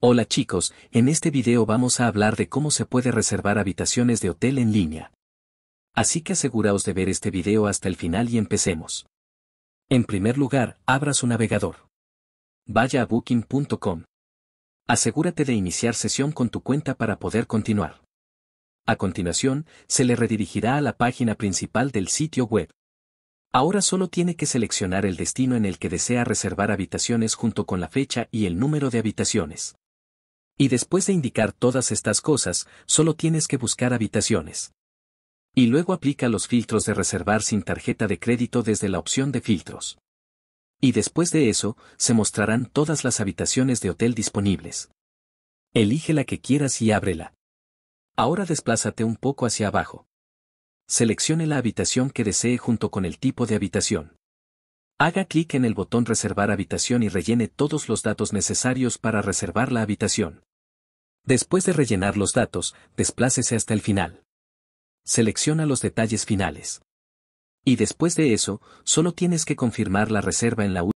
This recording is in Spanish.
Hola chicos, en este video vamos a hablar de cómo se puede reservar habitaciones de hotel en línea. Así que aseguraos de ver este video hasta el final y empecemos. En primer lugar, abra su navegador. Vaya a booking.com. Asegúrate de iniciar sesión con tu cuenta para poder continuar. A continuación, se le redirigirá a la página principal del sitio web. Ahora solo tiene que seleccionar el destino en el que desea reservar habitaciones junto con la fecha y el número de habitaciones. Y después de indicar todas estas cosas, solo tienes que buscar habitaciones. Y luego aplica los filtros de reservar sin tarjeta de crédito desde la opción de filtros. Y después de eso, se mostrarán todas las habitaciones de hotel disponibles. Elige la que quieras y ábrela. Ahora desplázate un poco hacia abajo. Seleccione la habitación que desee junto con el tipo de habitación. Haga clic en el botón Reservar habitación y rellene todos los datos necesarios para reservar la habitación. Después de rellenar los datos, desplácese hasta el final. Selecciona los detalles finales. Y después de eso, solo tienes que confirmar la reserva en la